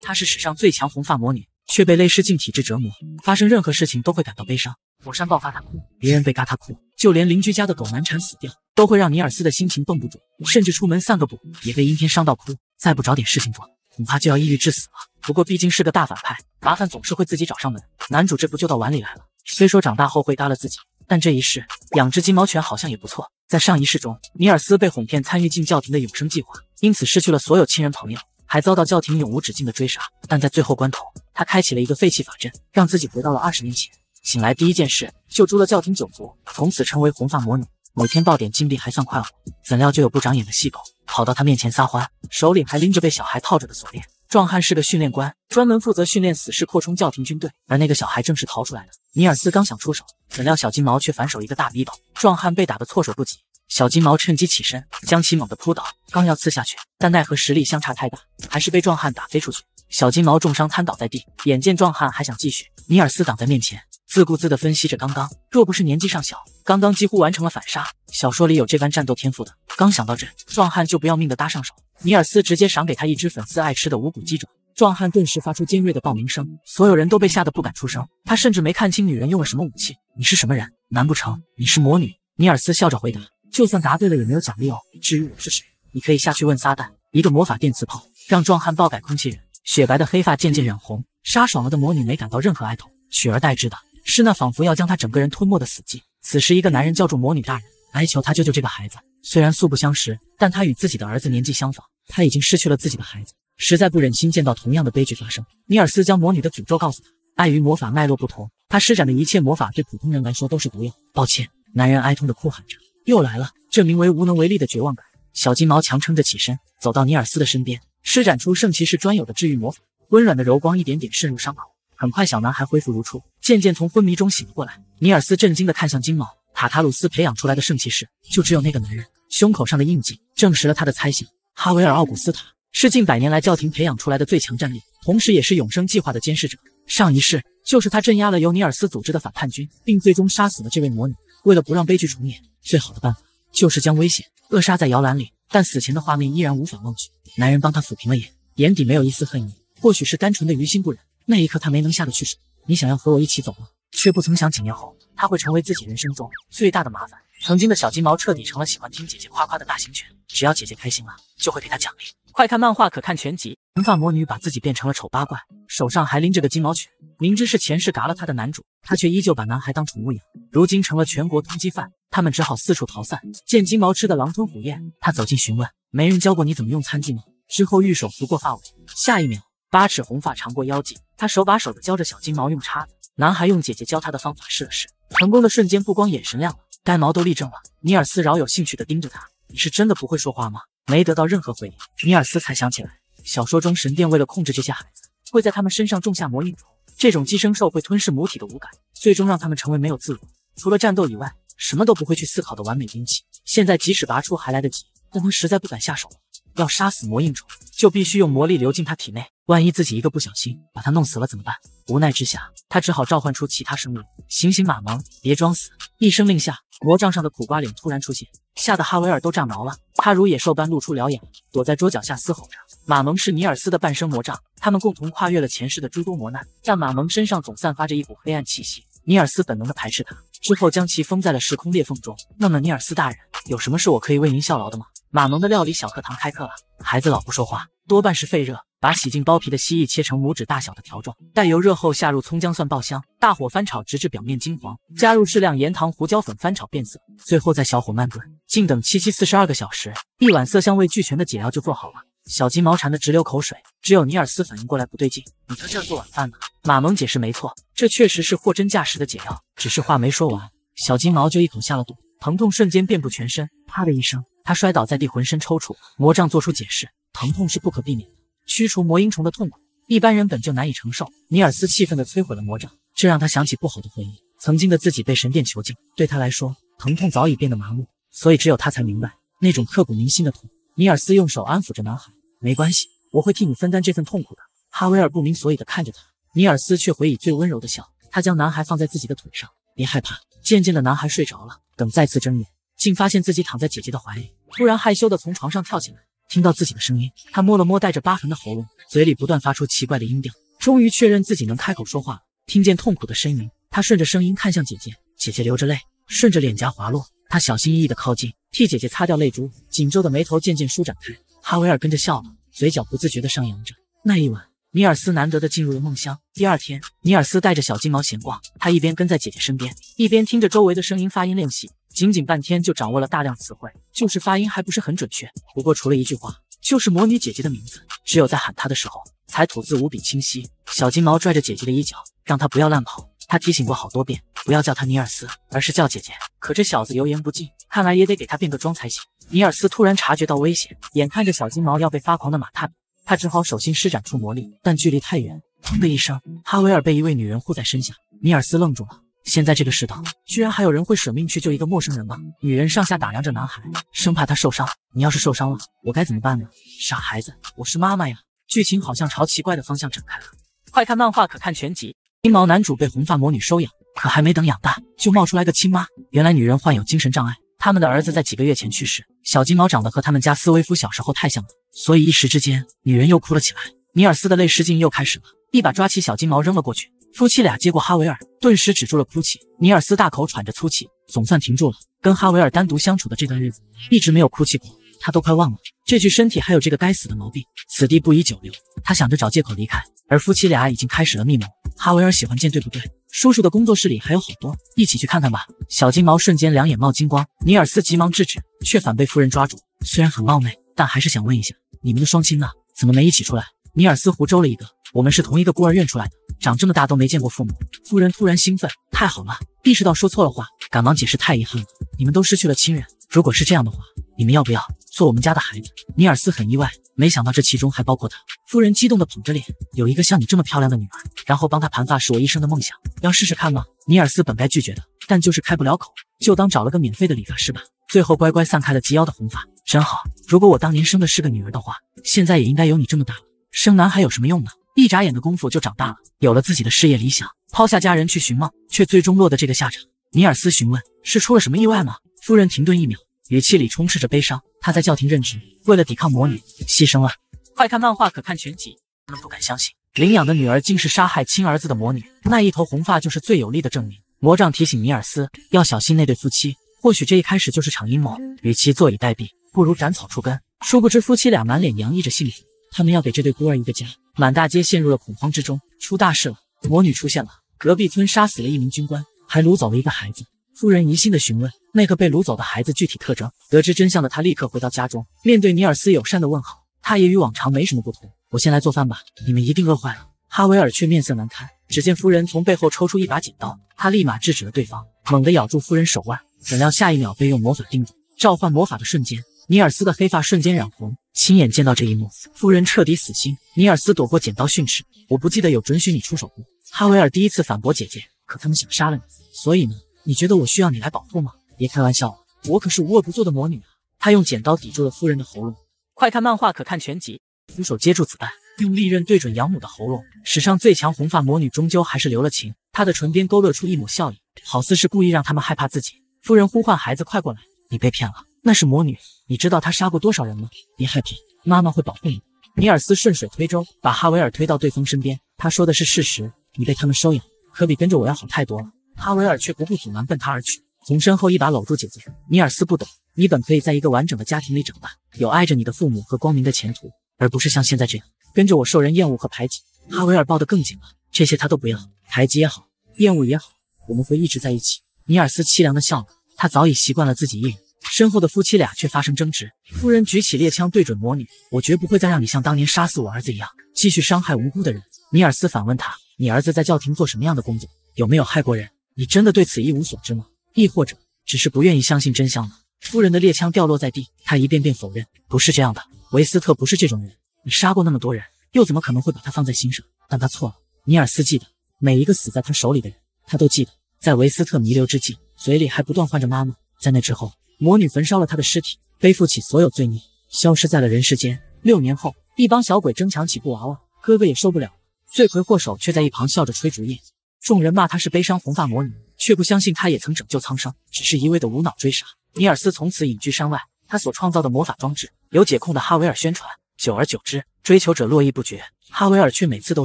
她是史上最强红发魔女，却被泪失禁体质折磨。发生任何事情都会感到悲伤。火山爆发她哭，别人被嘎她哭，就连邻居家的狗难产死掉，都会让尼尔斯的心情绷不住。甚至出门散个步，也被阴天伤到哭。再不找点事情做，恐怕就要抑郁致死了。不过毕竟是个大反派，麻烦总是会自己找上门。男主这不就到碗里来了？虽说长大后会嘎了自己，但这一世养只金毛犬好像也不错。在上一世中，尼尔斯被哄骗参与进教廷的永生计划，因此失去了所有亲人朋友。还遭到教廷永无止境的追杀，但在最后关头，他开启了一个废弃法阵，让自己回到了二十年前。醒来第一件事就诛了教廷九族，从此成为红发魔女。每天爆点金币还算快活，怎料就有不长眼的细狗跑到他面前撒欢，手里还拎着被小孩套着的锁链。壮汉是个训练官，专门负责训练死士扩充教廷军队，而那个小孩正是逃出来的。尼尔斯刚想出手，怎料小金毛却反手一个大逼斗，壮汉被打得措手不及。小金毛趁机起身，将其猛地扑倒，刚要刺下去，但奈何实力相差太大，还是被壮汉打飞出去。小金毛重伤瘫倒在地，眼见壮汉还想继续，尼尔斯挡在面前，自顾自地分析着刚刚。若不是年纪尚小，刚刚几乎完成了反杀。小说里有这般战斗天赋的。刚想到这，壮汉就不要命地搭上手，尼尔斯直接赏给他一只粉丝爱吃的无骨鸡爪。壮汉顿时发出尖锐的爆鸣声，所有人都被吓得不敢出声。他甚至没看清女人用了什么武器。你是什么人？难不成你是魔女？尼尔斯笑着回答。就算答对了也没有奖励哦。至于我是谁，你可以下去问撒旦。一个魔法电磁炮让壮汉爆改空气人，雪白的黑发渐渐染红。杀爽了的魔女没感到任何哀痛，取而代之的是那仿佛要将她整个人吞没的死寂。此时，一个男人叫住魔女大人，哀求他救救这个孩子。虽然素不相识，但他与自己的儿子年纪相仿，他已经失去了自己的孩子，实在不忍心见到同样的悲剧发生。尼尔斯将魔女的诅咒告诉他：，碍于魔法脉络不同，他施展的一切魔法对普通人来说都是毒药。抱歉，男人哀痛的哭喊着。又来了，这名为无能为力的绝望感。小金毛强撑着起身，走到尼尔斯的身边，施展出圣骑士专有的治愈魔法，温软的柔光一点点渗入伤口。很快，小男孩恢复如初，渐渐从昏迷中醒了过来。尼尔斯震惊地看向金毛，塔卡鲁斯培养出来的圣骑士，就只有那个男人。胸口上的印记证实了他的猜想。哈维尔·奥古斯塔是近百年来教廷培养出来的最强战力，同时也是永生计划的监视者。上一世，就是他镇压了由尼尔斯组织的反叛军，并最终杀死了这位魔女。为了不让悲剧重演，最好的办法就是将危险扼杀在摇篮里。但死前的画面依然无法忘却。男人帮他抚平了眼，眼底没有一丝恨意，或许是单纯的于心不忍。那一刻他没能下得去手。你想要和我一起走吗？却不曾想几年后他会成为自己人生中最大的麻烦。曾经的小金毛彻底成了喜欢听姐姐夸夸的大型犬，只要姐姐开心了，就会给他奖励。快看漫画，可看全集。红发魔女把自己变成了丑八怪，手上还拎着个金毛犬。明知是前世嘎了他的男主，他却依旧把男孩当宠物养。如今成了全国通缉犯，他们只好四处逃散。见金毛吃的狼吞虎咽，他走近询问：“没人教过你怎么用餐具吗？”之后玉手拂过发尾，下一秒八尺红发长过腰际。他手把手的教着小金毛用叉子。男孩用姐姐教他的方法试了试，成功的瞬间不光眼神亮了，呆毛都立正了。尼尔斯饶有兴趣的盯着他：“你是真的不会说话吗？”没得到任何回应，米尔斯才想起来，小说中神殿为了控制这些孩子，会在他们身上种下魔印虫。这种寄生兽会吞噬母体的五感，最终让他们成为没有自我、除了战斗以外什么都不会去思考的完美兵器。现在即使拔出还来得及，但他实在不敢下手。要杀死魔印虫，就必须用魔力流进他体内。万一自己一个不小心把他弄死了怎么办？无奈之下，他只好召唤出其他生物。醒醒，马蒙，别装死！一声令下，魔杖上的苦瓜脸突然出现，吓得哈维尔都炸毛了。他如野兽般露出獠牙，躲在桌脚下嘶吼着。马蒙是尼尔斯的半生魔杖，他们共同跨越了前世的诸多磨难，但马蒙身上总散发着一股黑暗气息。尼尔斯本能的排斥他，之后将其封在了时空裂缝中。那么，尼尔斯大人，有什么事我可以为您效劳的吗？马蒙的料理小课堂开课了。孩子老不说话，多半是肺热。把洗净剥皮的蜥蜴切成拇指大小的条状，待油热后下入葱姜蒜爆香，大火翻炒直至表面金黄，加入适量盐糖胡椒粉翻炒变色，最后再小火慢炖，静等七七四十二个小时，一碗色香味俱全的解药就做好了。小金毛馋得直流口水，只有尼尔斯反应过来不对劲：“你在这做晚饭呢？”马蒙解释：“没错，这确实是货真价实的解药。”只是话没说完，小金毛就一口下了肚，疼痛瞬间遍布全身。啪的一声。他摔倒在地，浑身抽搐。魔杖做出解释：疼痛是不可避免的，驱除魔婴虫的痛苦，一般人本就难以承受。尼尔斯气愤地摧毁了魔杖，这让他想起不好的回忆。曾经的自己被神殿囚禁，对他来说，疼痛早已变得麻木。所以只有他才明白那种刻骨铭心的痛。尼尔斯用手安抚着男孩：“没关系，我会替你分担这份痛苦的。”哈维尔不明所以地看着他，尼尔斯却回以最温柔的笑。他将男孩放在自己的腿上：“别害怕。”渐渐的，男孩睡着了。等再次睁眼，竟发现自己躺在姐姐的怀里。突然害羞的从床上跳起来，听到自己的声音，他摸了摸带着疤痕的喉咙，嘴里不断发出奇怪的音调，终于确认自己能开口说话了。听见痛苦的呻吟，他顺着声音看向姐姐，姐姐流着泪，顺着脸颊滑落。他小心翼翼的靠近，替姐姐擦掉泪珠，紧皱的眉头渐渐舒展开。哈维尔跟着笑了，嘴角不自觉的上扬着。那一晚，尼尔斯难得的进入了梦乡。第二天，尼尔斯带着小金毛闲逛，他一边跟在姐姐身边，一边听着周围的声音发音练习。仅仅半天就掌握了大量词汇，就是发音还不是很准确。不过除了一句话，就是魔女姐姐的名字，只有在喊她的时候才吐字无比清晰。小金毛拽着姐姐的衣角，让她不要乱跑。他提醒过好多遍，不要叫她尼尔斯，而是叫姐姐。可这小子油盐不进，看来也得给他变个装才行。尼尔斯突然察觉到危险，眼看着小金毛要被发狂的马踏，他只好手心施展出魔力，但距离太远，砰的一声，哈维尔被一位女人护在身下。尼尔斯愣住了。现在这个世道，居然还有人会舍命去救一个陌生人吗？女人上下打量着男孩，生怕他受伤。你要是受伤了，我该怎么办呢？傻孩子，我是妈妈呀！剧情好像朝奇怪的方向展开了。快看漫画，可看全集。金毛男主被红发魔女收养，可还没等养大，就冒出来个亲妈。原来女人患有精神障碍，他们的儿子在几个月前去世。小金毛长得和他们家斯威夫小时候太像了，所以一时之间，女人又哭了起来。尼尔斯的泪失禁又开始了，一把抓起小金毛扔了过去。夫妻俩接过哈维尔，顿时止住了哭泣。尼尔斯大口喘着粗气，总算停住了。跟哈维尔单独相处的这段日子，一直没有哭泣过，他都快忘了这具身体还有这个该死的毛病。此地不宜久留，他想着找借口离开。而夫妻俩已经开始了密谋。哈维尔喜欢剑，对不对？叔叔的工作室里还有好多，一起去看看吧。小金毛瞬间两眼冒金光。尼尔斯急忙制止，却反被夫人抓住。虽然很冒昧，但还是想问一下，你们的双亲呢？怎么没一起出来？尼尔斯胡诌了一个，我们是同一个孤儿院出来的。长这么大都没见过父母，夫人突然兴奋，太好了！意识到说错了话，赶忙解释，太遗憾了，你们都失去了亲人。如果是这样的话，你们要不要做我们家的孩子？尼尔斯很意外，没想到这其中还包括他。夫人激动地捧着脸，有一个像你这么漂亮的女儿，然后帮她盘发是我一生的梦想，要试试看吗？尼尔斯本该拒绝的，但就是开不了口，就当找了个免费的理发师吧。最后乖乖散开了及腰的红发，真好。如果我当年生的是个女儿的话，现在也应该有你这么大了。生男孩有什么用呢？一眨眼的功夫就长大了，有了自己的事业理想，抛下家人去寻梦，却最终落得这个下场。尼尔斯询问：“是出了什么意外吗？”夫人停顿一秒，语气里充斥着悲伤。他在教廷任职，为了抵抗魔女，牺牲了。快看漫画，可看全集。他们不敢相信，领养的女儿竟是杀害亲儿子的魔女。那一头红发就是最有力的证明。魔杖提醒尼尔斯要小心那对夫妻，或许这一开始就是场阴谋。与其坐以待毙，不如斩草除根。殊不知，夫妻俩满脸洋溢着幸福，他们要给这对孤儿一个家。满大街陷入了恐慌之中，出大事了！魔女出现了。隔壁村杀死了一名军官，还掳走了一个孩子。夫人疑心的询问那个被掳走的孩子具体特征，得知真相的他立刻回到家中，面对尼尔斯友善的问好，他也与往常没什么不同。我先来做饭吧，你们一定饿坏了。哈维尔却面色难堪，只见夫人从背后抽出一把剪刀，他立马制止了对方，猛地咬住夫人手腕，怎料下一秒被用魔法定住。召唤魔法的瞬间，尼尔斯的黑发瞬间染红。亲眼见到这一幕，夫人彻底死心。尼尔斯躲过剪刀训斥：“我不记得有准许你出手不？”哈维尔第一次反驳姐姐：“可他们想杀了你，所以呢？你觉得我需要你来保护吗？别开玩笑了，我可是无恶不作的魔女啊！”他用剪刀抵住了夫人的喉咙。快看漫画，可看全集。徒手接住子弹，用利刃对准养母的喉咙。史上最强红发魔女终究还是留了情，她的唇边勾勒出一抹笑意，好似是故意让他们害怕自己。夫人呼唤孩子：“快过来，你被骗了。”那是魔女，你知道她杀过多少人吗？别害怕，妈妈会保护你。尼尔斯顺水推舟，把哈维尔推到对方身边。他说的是事实，你被他们收养，可比跟着我要好太多了。哈维尔却不顾阻拦，奔他而去，从身后一把搂住姐姐。尼尔斯不懂，你本可以在一个完整的家庭里长大，有爱着你的父母和光明的前途，而不是像现在这样跟着我受人厌恶和排挤。哈维尔抱得更紧了，这些他都不要，排挤也好，厌恶也好，我们会一直在一起。尼尔斯凄凉的笑了，他早已习惯了自己一人。身后的夫妻俩却发生争执。夫人举起猎枪对准魔女：“我绝不会再让你像当年杀死我儿子一样，继续伤害无辜的人。”尼尔斯反问她：“你儿子在教廷做什么样的工作？有没有害过人？你真的对此一无所知吗？亦或者只是不愿意相信真相呢？”夫人的猎枪掉落在地，她一遍遍否认：“不是这样的，维斯特不是这种人。你杀过那么多人，又怎么可能会把他放在心上？”但他错了。尼尔斯记得每一个死在他手里的人，他都记得。在维斯特弥留之际，嘴里还不断唤着“妈妈”。在那之后。魔女焚烧了他的尸体，背负起所有罪孽，消失在了人世间。六年后，一帮小鬼争抢起布娃娃，哥哥也受不了，罪魁祸首却在一旁笑着吹竹叶。众人骂他是悲伤红发魔女，却不相信她也曾拯救苍生，只是一味的无脑追杀。尼尔斯从此隐居山外，他所创造的魔法装置由解控的哈维尔宣传，久而久之，追求者络绎不绝。哈维尔却每次都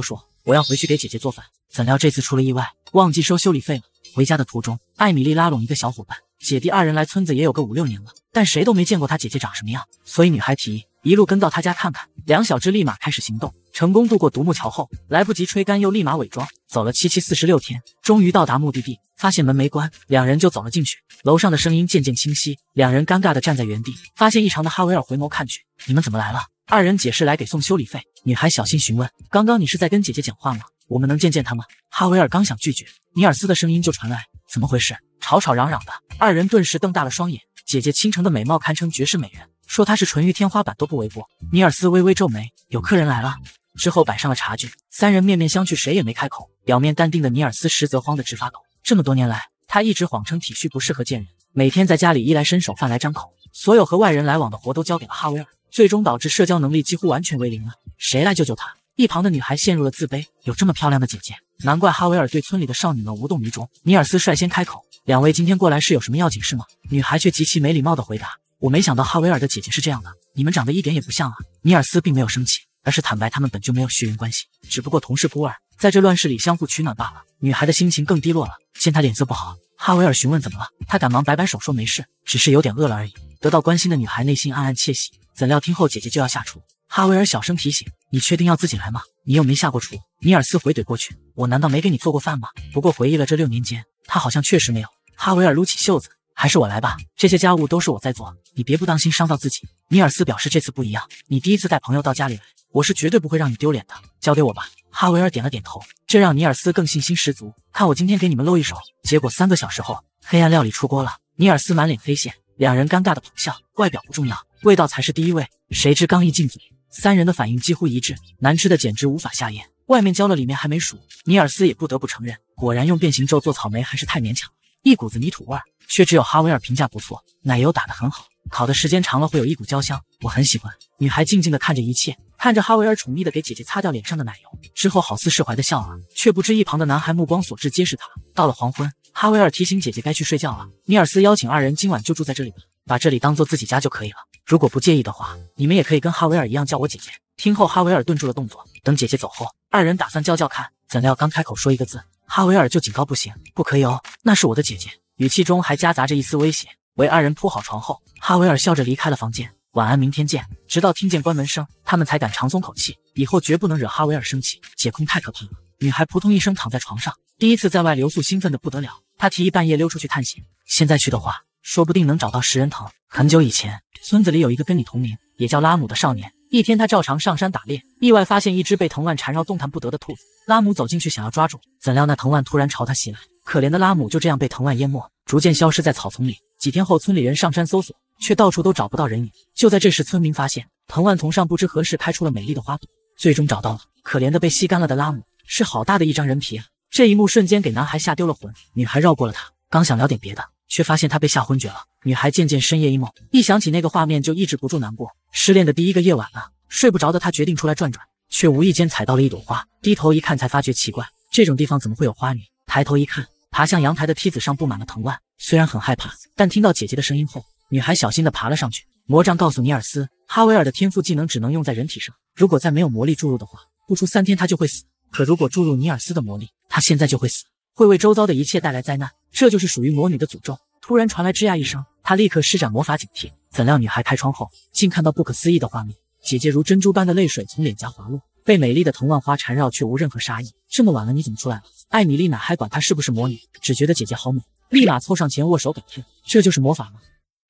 说我要回去给姐姐做饭，怎料这次出了意外，忘记收修理费了。回家的途中，艾米丽拉拢一个小伙伴。姐弟二人来村子也有个五六年了，但谁都没见过他姐姐长什么样，所以女孩提议一路跟到他家看看。两小只立马开始行动，成功渡过独木桥后，来不及吹干又立马伪装，走了七七四十六天，终于到达目的地，发现门没关，两人就走了进去。楼上的声音渐渐清晰，两人尴尬的站在原地，发现异常的哈维尔回眸看去：“你们怎么来了？”二人解释来给送修理费。女孩小心询问：“刚刚你是在跟姐姐讲话吗？”我们能见见他吗？哈维尔刚想拒绝，尼尔斯的声音就传来：“怎么回事？吵吵嚷嚷的！”二人顿时瞪大了双眼。姐姐倾城的美貌堪称绝世美人，说她是纯欲天花板都不为过。尼尔斯微微皱眉：“有客人来了。”之后摆上了茶具，三人面面相觑，谁也没开口。表面淡定的尼尔斯，实则慌得直发抖。这么多年来，他一直谎称体虚不适合见人，每天在家里衣来伸手、饭来张口，所有和外人来往的活都交给了哈维尔，最终导致社交能力几乎完全为零了。谁来救救他？一旁的女孩陷入了自卑，有这么漂亮的姐姐，难怪哈维尔对村里的少女们无动于衷。尼尔斯率先开口：“两位今天过来是有什么要紧事吗？”女孩却极其没礼貌的回答：“我没想到哈维尔的姐姐是这样的，你们长得一点也不像啊。”尼尔斯并没有生气，而是坦白他们本就没有血缘关系，只不过同是孤儿，在这乱世里相互取暖罢了。女孩的心情更低落了，见她脸色不好，哈维尔询问怎么了，她赶忙摆摆手说：“没事，只是有点饿了而已。”得到关心的女孩内心暗暗窃喜，怎料听后姐姐就要下厨，哈维尔小声提醒。你确定要自己来吗？你又没下过厨。尼尔斯回怼过去，我难道没给你做过饭吗？不过回忆了这六年间，他好像确实没有。哈维尔撸起袖子，还是我来吧，这些家务都是我在做，你别不当心伤到自己。尼尔斯表示这次不一样，你第一次带朋友到家里来，我是绝对不会让你丢脸的，交给我吧。哈维尔点了点头，这让尼尔斯更信心十足，看我今天给你们露一手。结果三个小时后，黑暗料理出锅了，尼尔斯满脸黑线，两人尴尬的捧笑。外表不重要，味道才是第一位。谁知刚一进嘴。三人的反应几乎一致，难吃的简直无法下咽。外面焦了，里面还没熟。尼尔斯也不得不承认，果然用变形咒做草莓还是太勉强，一股子泥土味儿。却只有哈维尔评价不错，奶油打得很好，烤的时间长了会有一股焦香，我很喜欢。女孩静静的看着一切，看着哈维尔宠溺的给姐姐擦掉脸上的奶油，之后好似释怀的笑了，却不知一旁的男孩目光所至皆是她。到了黄昏，哈维尔提醒姐姐该去睡觉了。尼尔斯邀请二人今晚就住在这里吧，把这里当做自己家就可以了。如果不介意的话，你们也可以跟哈维尔一样叫我姐姐。听后，哈维尔顿住了动作。等姐姐走后，二人打算叫叫看。怎料刚开口说一个字，哈维尔就警告：“不行，不可以哦，那是我的姐姐。”语气中还夹杂着一丝威胁。为二人铺好床后，哈维尔笑着离开了房间。晚安，明天见。直到听见关门声，他们才敢长松口气。以后绝不能惹哈维尔生气。解控太可怕了。女孩扑通一声躺在床上，第一次在外留宿，兴奋的不得了。她提议半夜溜出去探险。现在去的话。说不定能找到食人藤。很久以前，村子里有一个跟你同名，也叫拉姆的少年。一天，他照常上山打猎，意外发现一只被藤蔓缠绕、动弹不得的兔子。拉姆走进去想要抓住，怎料那藤蔓突然朝他袭来，可怜的拉姆就这样被藤蔓淹没，逐渐消失在草丛里。几天后，村里人上山搜索，却到处都找不到人影。就在这时，村民发现藤蔓从上不知何时开出了美丽的花朵，最终找到了可怜的被吸干了的拉姆。是好大的一张人皮啊！这一幕瞬间给男孩吓丢了魂。女孩绕过了他，刚想聊点别的。却发现他被吓昏厥了。女孩渐渐深夜一梦，一想起那个画面就抑制不住难过。失恋的第一个夜晚了，睡不着的她决定出来转转，却无意间踩到了一朵花。低头一看，才发觉奇怪，这种地方怎么会有花？女抬头一看，爬向阳台的梯子上布满了藤蔓。虽然很害怕，但听到姐姐的声音后，女孩小心地爬了上去。魔杖告诉尼尔斯，哈维尔的天赋技能只能用在人体上，如果再没有魔力注入的话，不出三天他就会死。可如果注入尼尔斯的魔力，他现在就会死。会为周遭的一切带来灾难，这就是属于魔女的诅咒。突然传来吱呀一声，她立刻施展魔法警惕。怎料女孩开窗后，竟看到不可思议的画面：姐姐如珍珠般的泪水从脸颊滑落，被美丽的藤蔓花缠绕，却无任何杀意。这么晚了，你怎么出来了？艾米丽哪还管她是不是魔女，只觉得姐姐好美，立马凑上前握手感谢。这就是魔法吗？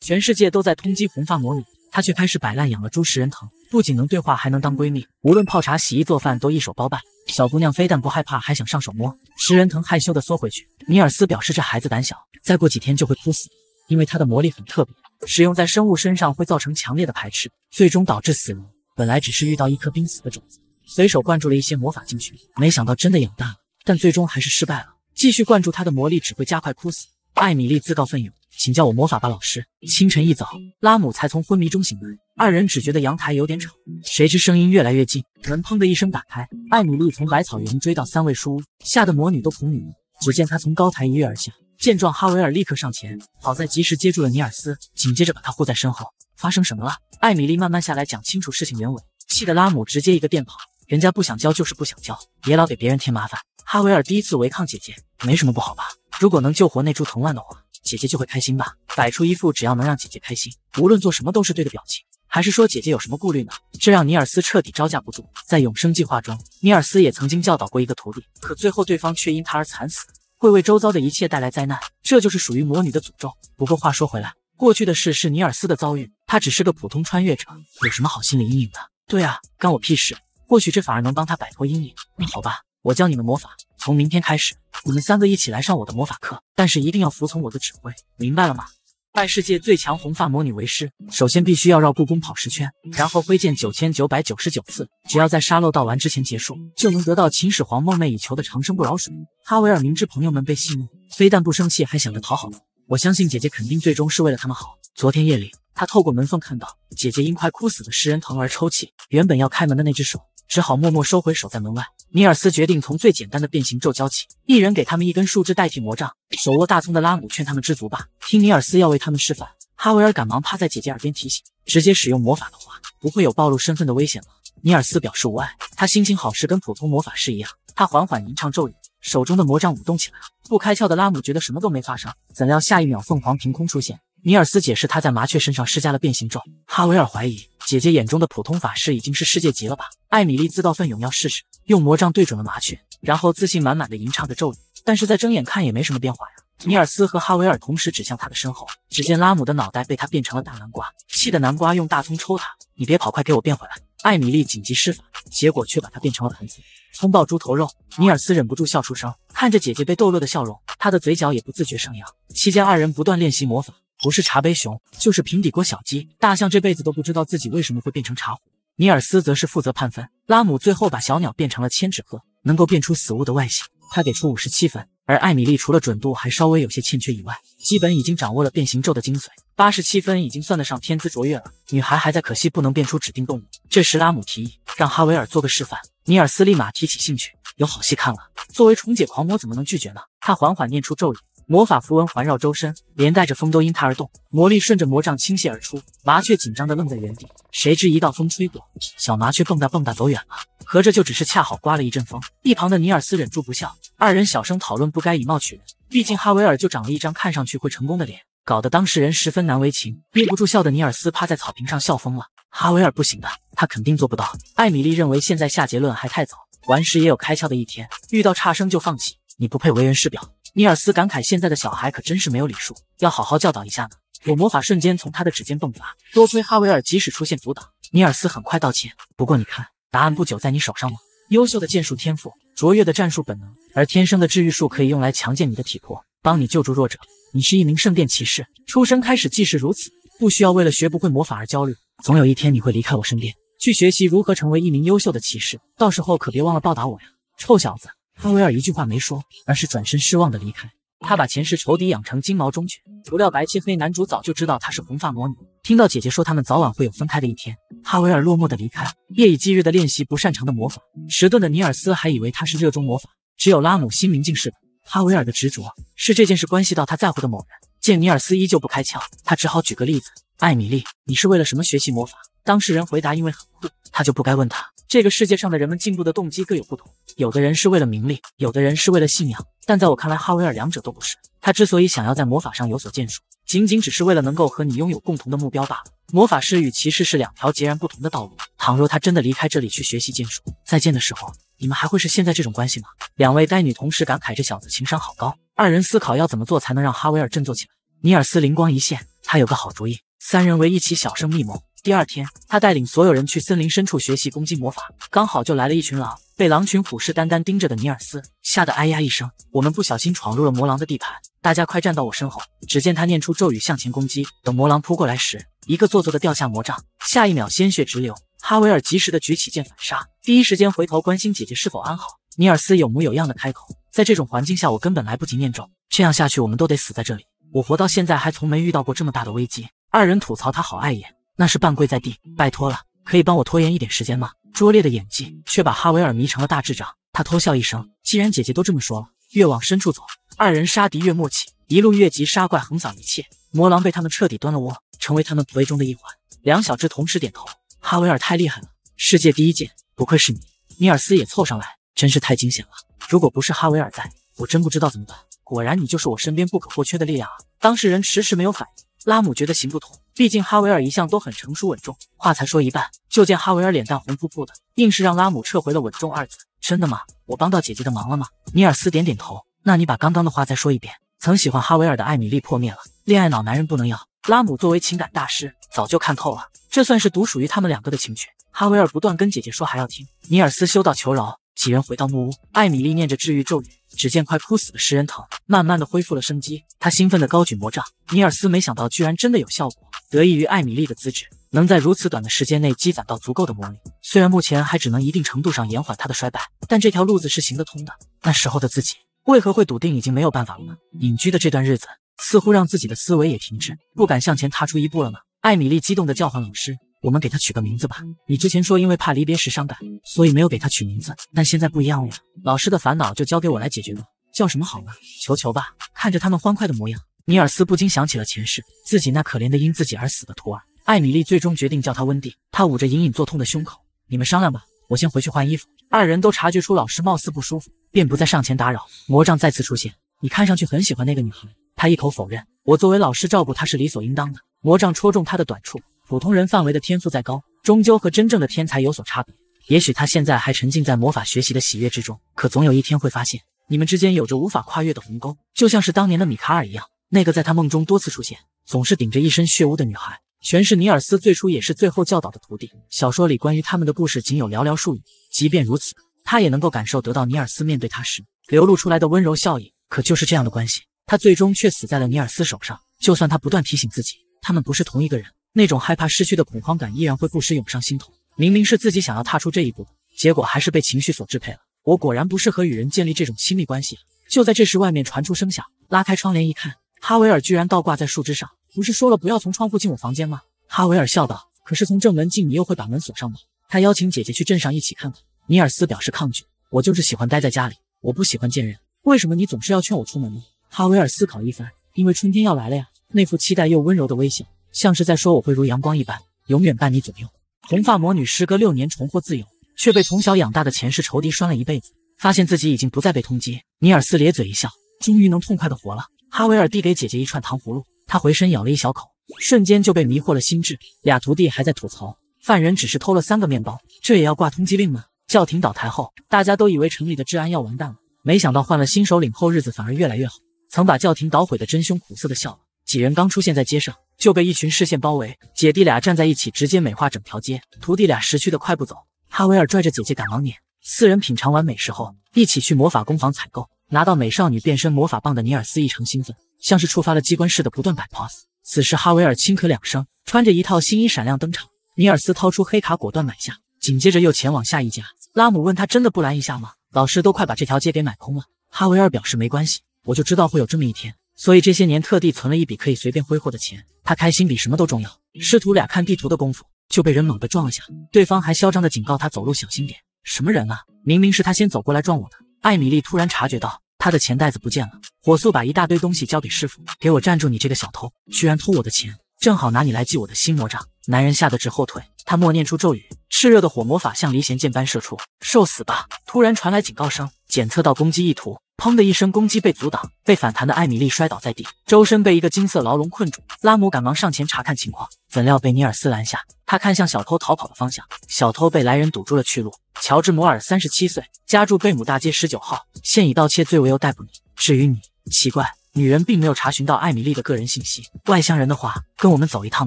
全世界都在通缉红发魔女。她却开始摆烂，养了猪食人藤，不仅能对话，还能当闺蜜。无论泡茶、洗衣、做饭，都一手包办。小姑娘非但不害怕，还想上手摸。食人藤害羞地缩回去。米尔斯表示，这孩子胆小，再过几天就会哭死，因为它的魔力很特别，使用在生物身上会造成强烈的排斥，最终导致死亡。本来只是遇到一颗濒死的种子，随手灌注了一些魔法进去，没想到真的养大了，但最终还是失败了。继续灌注它的魔力只会加快枯死。艾米丽自告奋勇。请叫我魔法吧，老师。清晨一早，拉姆才从昏迷中醒来。二人只觉得阳台有点吵，谁知声音越来越近，门砰的一声打开，艾米丽从百草园追到三位书屋，吓得魔女都女了。只见她从高台一跃而下，见状，哈维尔立刻上前，好在及时接住了尼尔斯，紧接着把他护在身后。发生什么了？艾米丽慢慢下来，讲清楚事情原委。气得拉姆直接一个电跑，人家不想教就是不想教，别老给别人添麻烦。哈维尔第一次违抗姐姐，没什么不好吧？如果能救活那株藤蔓的话。姐姐就会开心吧，摆出一副只要能让姐姐开心，无论做什么都是对的表情。还是说姐姐有什么顾虑呢？这让尼尔斯彻底招架不住。在永生计划中，尼尔斯也曾经教导过一个徒弟，可最后对方却因他而惨死，会为周遭的一切带来灾难，这就是属于魔女的诅咒。不过话说回来，过去的事是尼尔斯的遭遇，他只是个普通穿越者，有什么好心理阴影的？对啊，关我屁事！或许这反而能帮他摆脱阴影。好吧。我教你们魔法，从明天开始，你们三个一起来上我的魔法课，但是一定要服从我的指挥，明白了吗？拜世界最强红发魔女为师，首先必须要绕故宫跑十圈，然后挥剑九千九百九十九次，只要在沙漏倒完之前结束，就能得到秦始皇梦寐以求的长生不老水。哈维尔明知朋友们被戏弄，非但不生气，还想着讨好。我相信姐姐肯定最终是为了他们好。昨天夜里，他透过门缝看到姐姐因快枯死的食人藤而抽泣，原本要开门的那只手。只好默默收回，守在门外。尼尔斯决定从最简单的变形咒教起，一人给他们一根树枝代替魔杖。手握大葱的拉姆劝他们知足吧。听尼尔斯要为他们示范，哈维尔赶忙趴在姐姐耳边提醒：直接使用魔法的话，不会有暴露身份的危险了。尼尔斯表示无碍，他心情好是跟普通魔法师一样。他缓缓吟唱咒语，手中的魔杖舞动起来。不开窍的拉姆觉得什么都没发生，怎料下一秒凤凰凭空出现。尼尔斯解释，他在麻雀身上施加了变形咒。哈维尔怀疑，姐姐眼中的普通法师已经是世界级了吧？艾米丽自告奋勇要试试，用魔杖对准了麻雀，然后自信满满的吟唱着咒语，但是再睁眼看也没什么变化呀。尼尔斯和哈维尔同时指向他的身后，只见拉姆的脑袋被他变成了大南瓜，气的南瓜用大葱抽他：“你别跑，快给我变回来！”艾米丽紧急施法，结果却把他变成了盆子，葱爆猪头肉。尼尔斯忍不住笑出声，看着姐姐被逗乐的笑容，他的嘴角也不自觉上扬。期间，二人不断练习魔法。不是茶杯熊，就是平底锅小鸡。大象这辈子都不知道自己为什么会变成茶壶。尼尔斯则是负责判分。拉姆最后把小鸟变成了千纸鹤，能够变出死物的外形，他给出五十七分。而艾米丽除了准度还稍微有些欠缺以外，基本已经掌握了变形咒的精髓，八十七分已经算得上天资卓越了。女孩还在可惜不能变出指定动物。这时拉姆提议让哈维尔做个示范，尼尔斯立马提起兴趣，有好戏看了。作为重姐狂魔，怎么能拒绝呢？他缓缓念出咒语。魔法符文环绕周身，连带着风都因他而动。魔力顺着魔杖倾泻而出，麻雀紧张的愣在原地。谁知一道风吹过，小麻雀蹦哒蹦哒走远了。合着就只是恰好刮了一阵风。一旁的尼尔斯忍住不笑，二人小声讨论：不该以貌取人，毕竟哈维尔就长了一张看上去会成功的脸，搞得当事人十分难为情，憋不住笑的尼尔斯趴在草坪上笑疯了。哈维尔不行的，他肯定做不到。艾米丽认为现在下结论还太早，完事也有开窍的一天，遇到差生就放弃，你不配为人师表。尼尔斯感慨：“现在的小孩可真是没有礼数，要好好教导一下呢。”我魔法瞬间从他的指尖迸发，多亏哈维尔及时出现阻挡。尼尔斯很快道歉。不过你看，答案不久在你手上吗？优秀的剑术天赋，卓越的战术本能，而天生的治愈术可以用来强健你的体魄，帮你救助弱者。你是一名圣殿骑士，出生开始即是如此，不需要为了学不会魔法而焦虑。总有一天你会离开我身边，去学习如何成为一名优秀的骑士。到时候可别忘了报答我呀，臭小子！哈维尔一句话没说，而是转身失望的离开。他把前世仇敌养成金毛忠犬，不料白漆黑。男主早就知道她是红发魔女。听到姐姐说他们早晚会有分开的一天，哈维尔落寞的离开夜以继日的练习不擅长的魔法，迟钝的尼尔斯还以为他是热衷魔法。只有拉姆心明镜似的。哈维尔的执着是这件事关系到他在乎的某人。见尼尔斯依旧不开窍，他只好举个例子。艾米丽，你是为了什么学习魔法？当事人回答，因为很酷。他就不该问他。这个世界上的人们进步的动机各有不同，有的人是为了名利，有的人是为了信仰。但在我看来，哈维尔两者都不是。他之所以想要在魔法上有所建树，仅仅只是为了能够和你拥有共同的目标罢了。魔法师与骑士是两条截然不同的道路。倘若他真的离开这里去学习剑术，再见的时候，你们还会是现在这种关系吗？两位呆女同时感慨，这小子情商好高。二人思考要怎么做才能让哈维尔振作起来。尼尔斯灵光一现，他有个好主意。三人为一起小声密谋。第二天，他带领所有人去森林深处学习攻击魔法，刚好就来了一群狼。被狼群虎视眈眈盯着的尼尔斯吓得哎呀一声：“我们不小心闯入了魔狼的地盘，大家快站到我身后！”只见他念出咒语，向前攻击。等魔狼扑过来时，一个做作的掉下魔杖，下一秒鲜血直流。哈维尔及时的举起剑反杀，第一时间回头关心姐姐是否安好。尼尔斯有模有样的开口：“在这种环境下，我根本来不及念咒，这样下去我们都得死在这里。我活到现在还从没遇到过这么大的危机。”二人吐槽他好碍眼，那是半跪在地，拜托了，可以帮我拖延一点时间吗？拙劣的演技却把哈维尔迷成了大智障。他偷笑一声，既然姐姐都这么说了，越往深处走，二人杀敌越默契，一路越级杀怪，横扫一切。魔狼被他们彻底端了窝，成为他们团队中的一环。两小只同时点头，哈维尔太厉害了，世界第一剑，不愧是你。米尔斯也凑上来，真是太惊险了，如果不是哈维尔在，我真不知道怎么办。果然你就是我身边不可或缺的力量啊！当事人迟迟没有反应。拉姆觉得行不通，毕竟哈维尔一向都很成熟稳重。话才说一半，就见哈维尔脸蛋红扑扑的，硬是让拉姆撤回了“稳重”二字。真的吗？我帮到姐姐的忙了吗？尼尔斯点点头。那你把刚刚的话再说一遍。曾喜欢哈维尔的艾米丽破灭了，恋爱脑男人不能要。拉姆作为情感大师，早就看透了，这算是独属于他们两个的情趣。哈维尔不断跟姐姐说还要听，尼尔斯修道求饶。几人回到木屋，艾米丽念着治愈咒语，只见快枯死的食人藤慢慢的恢复了生机。她兴奋的高举魔杖。尼尔斯没想到，居然真的有效果。得益于艾米丽的资质，能在如此短的时间内积攒到足够的魔力。虽然目前还只能一定程度上延缓他的衰败，但这条路子是行得通的。那时候的自己，为何会笃定已经没有办法了呢？隐居的这段日子，似乎让自己的思维也停滞，不敢向前踏出一步了呢？艾米丽激动的叫唤老师。我们给他取个名字吧。你之前说因为怕离别时伤感，所以没有给他取名字，但现在不一样了老师的烦恼就交给我来解决吧。叫什么好呢？球球吧。看着他们欢快的模样，尼尔斯不禁想起了前世自己那可怜的因自己而死的徒儿艾米丽。最终决定叫他温蒂。他捂着隐隐作痛的胸口。你们商量吧，我先回去换衣服。二人都察觉出老师貌似不舒服，便不再上前打扰。魔杖再次出现。你看上去很喜欢那个女孩。他一口否认。我作为老师照顾她是理所应当的。魔杖戳中他的短处。普通人范围的天赋再高，终究和真正的天才有所差别。也许他现在还沉浸在魔法学习的喜悦之中，可总有一天会发现，你们之间有着无法跨越的鸿沟。就像是当年的米卡尔一样，那个在他梦中多次出现、总是顶着一身血污的女孩，全是尼尔斯最初也是最后教导的徒弟。小说里关于他们的故事仅有寥寥数语，即便如此，他也能够感受得到尼尔斯面对他时流露出来的温柔笑意。可就是这样的关系，他最终却死在了尼尔斯手上。就算他不断提醒自己，他们不是同一个人。那种害怕失去的恐慌感依然会不时涌上心头。明明是自己想要踏出这一步的，结果还是被情绪所支配了。我果然不适合与人建立这种亲密关系。就在这时，外面传出声响。拉开窗帘一看，哈维尔居然倒挂在树枝上。不是说了不要从窗户进我房间吗？哈维尔笑道：“可是从正门进，你又会把门锁上吗？”他邀请姐姐去镇上一起看看。尼尔斯表示抗拒：“我就是喜欢待在家里，我不喜欢见人。为什么你总是要劝我出门呢？”哈维尔思考一番：“因为春天要来了呀。”那副期待又温柔的微笑。像是在说我会如阳光一般，永远伴你左右。红发魔女时隔六年重获自由，却被从小养大的前世仇敌拴了一辈子。发现自己已经不再被通缉，尼尔斯咧嘴一笑，终于能痛快的活了。哈维尔递给姐姐一串糖葫芦，他回身咬了一小口，瞬间就被迷惑了心智。俩徒弟还在吐槽，犯人只是偷了三个面包，这也要挂通缉令吗？教廷倒台后，大家都以为城里的治安要完蛋了，没想到换了新首领后，日子反而越来越好。曾把教廷捣毁的真凶苦涩的笑了。几人刚出现在街上，就被一群视线包围。姐弟俩站在一起，直接美化整条街。徒弟俩识趣的快步走。哈维尔拽着姐姐赶忙撵。四人品尝完美食后，一起去魔法工坊采购。拿到美少女变身魔法棒的尼尔斯异常兴奋，像是触发了机关似的，不断摆 pose。此时哈维尔轻咳两声，穿着一套新衣闪亮登场。尼尔斯掏出黑卡，果断买下。紧接着又前往下一家。拉姆问他：“真的不拦一下吗？老师都快把这条街给买空了。”哈维尔表示：“没关系，我就知道会有这么一天。”所以这些年特地存了一笔可以随便挥霍的钱，他开心比什么都重要。师徒俩看地图的功夫，就被人猛地撞了下，对方还嚣张地警告他走路小心点。什么人啊！明明是他先走过来撞我的。艾米丽突然察觉到他的钱袋子不见了，火速把一大堆东西交给师傅：“给我站住！你这个小偷，居然偷我的钱，正好拿你来祭我的新魔杖。”男人吓得直后退，他默念出咒语，炽热的火魔法像离弦箭般射出，受死吧！突然传来警告声，检测到攻击意图，砰的一声，攻击被阻挡，被反弹的艾米丽摔倒在地，周身被一个金色牢笼困住。拉姆赶忙上前查看情况，怎料被尼尔斯拦下。他看向小偷逃跑的方向，小偷被来人堵住了去路。乔治·摩尔，三十七岁，家住贝姆大街十九号，现以盗窃罪为由逮捕你。至于你，奇怪，女人并没有查询到艾米丽的个人信息。外乡人的话，跟我们走一趟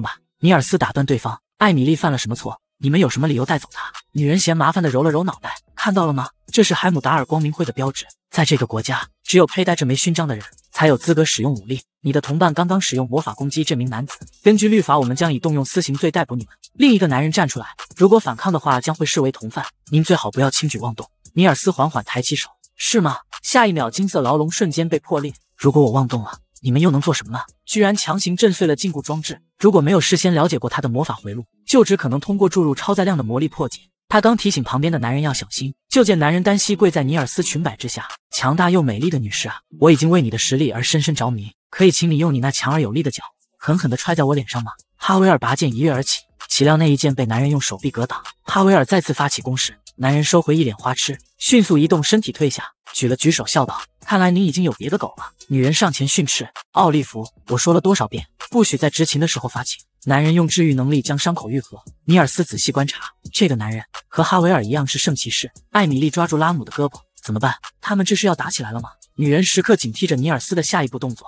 吧。尼尔斯打断对方：“艾米丽犯了什么错？你们有什么理由带走她？”女人嫌麻烦的揉了揉脑袋，看到了吗？这是海姆达尔光明会的标志，在这个国家，只有佩戴这枚勋章的人才有资格使用武力。你的同伴刚刚使用魔法攻击这名男子，根据律法，我们将以动用私刑罪逮捕你们。另一个男人站出来，如果反抗的话，将会视为同犯。您最好不要轻举妄动。尼尔斯缓缓抬起手，是吗？下一秒，金色牢笼瞬间被破裂。如果我妄动了？你们又能做什么呢？居然强行震碎了禁锢装置！如果没有事先了解过他的魔法回路，就只可能通过注入超载量的魔力破解。他刚提醒旁边的男人要小心，就见男人单膝跪在尼尔斯裙摆之下。强大又美丽的女士啊，我已经为你的实力而深深着迷。可以请你用你那强而有力的脚狠狠的踹在我脸上吗？哈维尔拔剑一跃而起，岂料那一剑被男人用手臂格挡。哈维尔再次发起攻势。男人收回一脸花痴，迅速移动身体退下，举了举手笑道：“看来你已经有别的狗了。”女人上前训斥：“奥利弗，我说了多少遍，不许在执勤的时候发情。”男人用治愈能力将伤口愈合。尼尔斯仔细观察，这个男人和哈维尔一样是圣骑士。艾米丽抓住拉姆的胳膊：“怎么办？他们这是要打起来了吗？”女人时刻警惕着尼尔斯的下一步动作。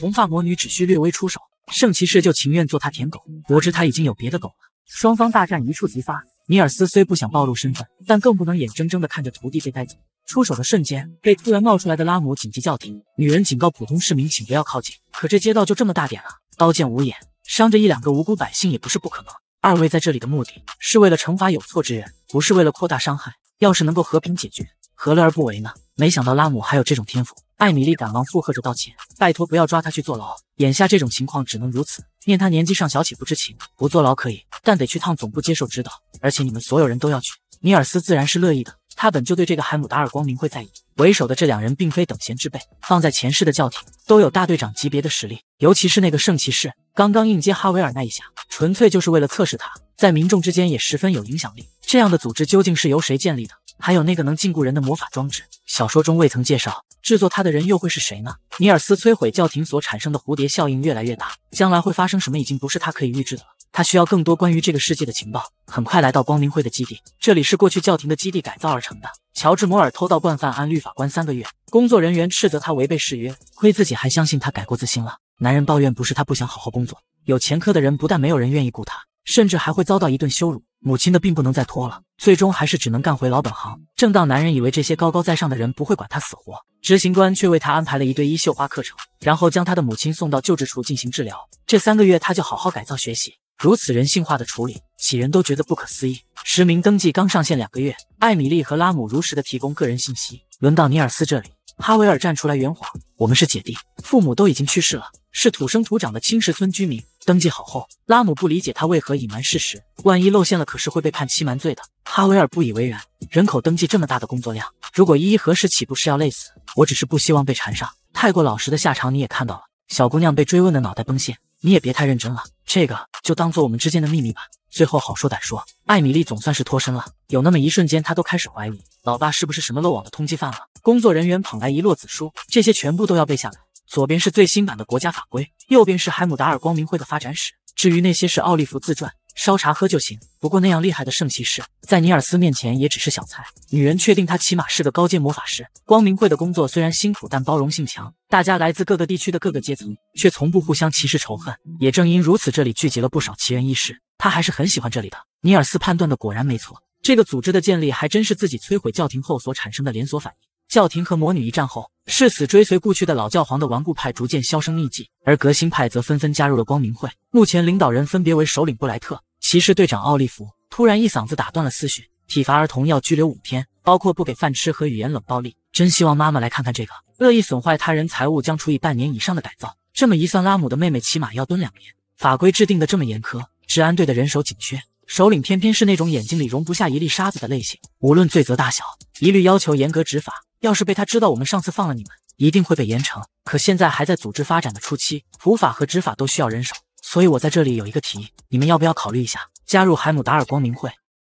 红发魔女只需略微出手，圣骑士就情愿做他舔狗。得知他已经有别的狗了，双方大战一触即发。尼尔斯虽不想暴露身份，但更不能眼睁睁地看着徒弟被带走。出手的瞬间，被突然冒出来的拉姆紧急叫停。女人警告普通市民，请不要靠近。可这街道就这么大点了，刀剑无眼，伤着一两个无辜百姓也不是不可能。二位在这里的目的是为了惩罚有错之人，不是为了扩大伤害。要是能够和平解决。何乐而不为呢？没想到拉姆还有这种天赋。艾米丽赶忙附和着道歉：“拜托，不要抓他去坐牢。眼下这种情况只能如此。念他年纪尚小且不知情，不坐牢可以，但得去趟总部接受指导。而且你们所有人都要去。”尼尔斯自然是乐意的。他本就对这个海姆达尔光明会在意。为首的这两人并非等闲之辈，放在前世的教廷都有大队长级别的实力。尤其是那个圣骑士，刚刚应接哈维尔那一下，纯粹就是为了测试他。在民众之间也十分有影响力。这样的组织究竟是由谁建立的？还有那个能禁锢人的魔法装置，小说中未曾介绍，制作它的人又会是谁呢？尼尔斯摧毁教廷所产生的蝴蝶效应越来越大，将来会发生什么，已经不是他可以预知的了。他需要更多关于这个世界的情报。很快来到光明会的基地，这里是过去教廷的基地改造而成的。乔治摩尔偷盗惯犯，按律法官三个月。工作人员斥责他违背誓约，亏自己还相信他改过自新了。男人抱怨，不是他不想好好工作，有前科的人不但没有人愿意雇他，甚至还会遭到一顿羞辱。母亲的病不能再拖了，最终还是只能干回老本行。正当男人以为这些高高在上的人不会管他死活，执行官却为他安排了一对一绣花课程，然后将他的母亲送到救治处进行治疗。这三个月他就好好改造学习。如此人性化的处理，几人都觉得不可思议。实名登记刚上线两个月，艾米丽和拉姆如实的提供个人信息。轮到尼尔斯这里，哈维尔站出来圆谎：“我们是姐弟，父母都已经去世了。”是土生土长的青石村居民。登记好后，拉姆不理解他为何隐瞒事实，万一露馅了，可是会被判欺瞒罪的。哈维尔不以为然，人口登记这么大的工作量，如果一一核实，岂不是要累死？我只是不希望被缠上，太过老实的下场你也看到了。小姑娘被追问的脑袋崩线，你也别太认真了，这个就当做我们之间的秘密吧。最后好说歹说，艾米丽总算是脱身了。有那么一瞬间，她都开始怀疑老爸是不是什么漏网的通缉犯了。工作人员捧来一摞子书，这些全部都要背下来。左边是最新版的国家法规，右边是海姆达尔光明会的发展史。至于那些是奥利弗自传，烧茶喝就行。不过那样厉害的圣骑士，在尼尔斯面前也只是小菜。女人确定他起码是个高阶魔法师。光明会的工作虽然辛苦，但包容性强，大家来自各个地区的各个阶层，却从不互相歧视仇恨。也正因如此，这里聚集了不少奇人异士。他还是很喜欢这里的。尼尔斯判断的果然没错，这个组织的建立还真是自己摧毁教廷后所产生的连锁反应。教廷和魔女一战后，誓死追随故去的老教皇的顽固派逐渐销声匿迹，而革新派则纷纷加入了光明会。目前领导人分别为首领布莱特、骑士队长奥利弗。突然一嗓子打断了思绪。体罚儿童要拘留五天，包括不给饭吃和语言冷暴力。真希望妈妈来看看这个。恶意损坏他人财物将处以半年以上的改造。这么一算，拉姆的妹妹起码要蹲两年。法规制定的这么严苛，治安队的人手紧缺，首领偏偏是那种眼睛里容不下一粒沙子的类型，无论罪责大小，一律要求严格执法。要是被他知道我们上次放了你们，一定会被严惩。可现在还在组织发展的初期，普法和执法都需要人手，所以我在这里有一个提议，你们要不要考虑一下加入海姆达尔光明会？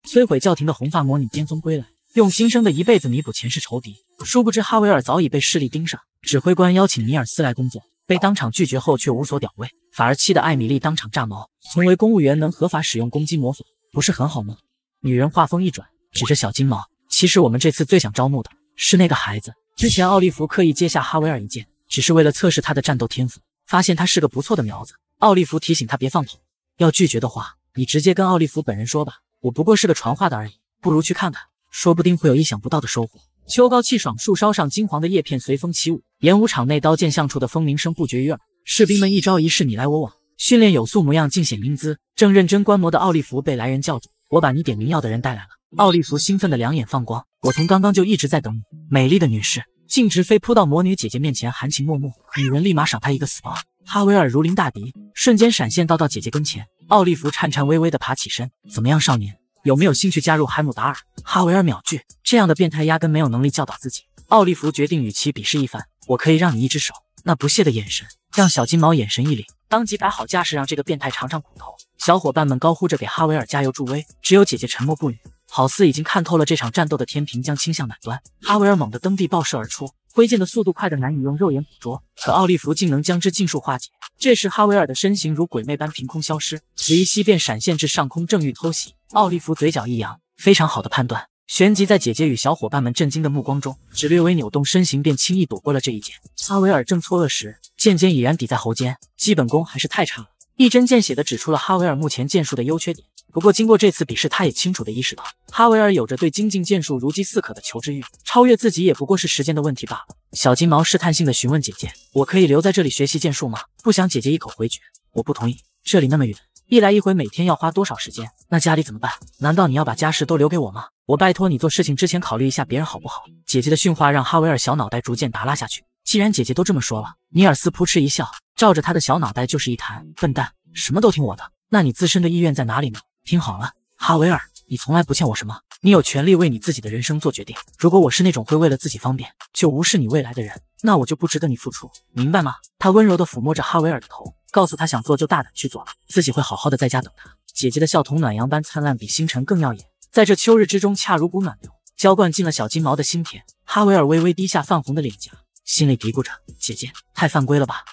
摧毁教廷的红发魔女巅峰归来，用新生的一辈子弥补前世仇敌。殊不知哈维尔早已被势力盯上。指挥官邀请尼尔斯来工作，被当场拒绝后却无所屌味，反而气得艾米丽当场炸毛。作为公务员能合法使用攻击魔法，不是很好吗？女人话锋一转，指着小金毛：“其实我们这次最想招募的……”是那个孩子。之前奥利弗刻意接下哈维尔一剑，只是为了测试他的战斗天赋，发现他是个不错的苗子。奥利弗提醒他别放跑，要拒绝的话，你直接跟奥利弗本人说吧，我不过是个传话的而已。不如去看看，说不定会有意想不到的收获。秋高气爽，树梢上金黄的叶片随风起舞。演武场内，刀剑相触的风鸣声不绝于耳，士兵们一招一式你来我往，训练有素模样尽显英姿。正认真观摩的奥利弗被来人叫住：“我把你点名要的人带来了。”奥利弗兴奋的两眼放光。我从刚刚就一直在等你，美丽的女士，径直飞扑到魔女姐姐面前，含情脉脉。女人立马赏她一个死巴。哈维尔如临大敌，瞬间闪现到到姐姐跟前。奥利弗颤颤巍巍的爬起身，怎么样，少年，有没有兴趣加入海姆达尔？哈维尔秒拒，这样的变态压根没有能力教导自己。奥利弗决定与其比试一番，我可以让你一只手。那不屑的眼神让小金毛眼神一凛，当即摆好架势，让这个变态尝尝苦头。小伙伴们高呼着给哈维尔加油助威，只有姐姐沉默不语。好似已经看透了这场战斗的天平将倾向哪端，哈维尔猛地蹬地爆射而出，挥剑的速度快的难以用肉眼捕捉，可奥利弗竟能将之尽数化解。这时，哈维尔的身形如鬼魅般凭空消失，一西便闪现至上空，正欲偷袭。奥利弗嘴角一扬，非常好的判断。旋即，在姐姐与小伙伴们震惊的目光中，只略微扭动身形，便轻易躲过了这一剑。哈维尔正错愕时，剑尖已然抵在喉间，基本功还是太差了，一针见血地指出了哈维尔目前剑术的优缺点。不过，经过这次比试，他也清楚地意识到，哈维尔有着对精进剑术如饥似渴的求知欲，超越自己也不过是时间的问题罢了。小金毛试探性地询问姐姐：“我可以留在这里学习剑术吗？”不想姐姐一口回绝：“我不同意，这里那么远，一来一回每天要花多少时间？那家里怎么办？难道你要把家事都留给我吗？我拜托你做事情之前考虑一下别人好不好？”姐姐的训话让哈维尔小脑袋逐渐耷拉下去。既然姐姐都这么说了，尼尔斯扑哧一笑，照着他的小脑袋就是一弹：“笨蛋，什么都听我的？那你自身的意愿在哪里呢？”听好了，哈维尔，你从来不欠我什么，你有权利为你自己的人生做决定。如果我是那种会为了自己方便就无视你未来的人，那我就不值得你付出，明白吗？他温柔地抚摸着哈维尔的头，告诉他想做就大胆去做，自己会好好的在家等他。姐姐的笑同暖阳般灿烂，比星辰更耀眼，在这秋日之中恰如股暖流，浇灌进了小金毛的心田。哈维尔微微低下泛红的脸颊，心里嘀咕着：姐姐太犯规了吧。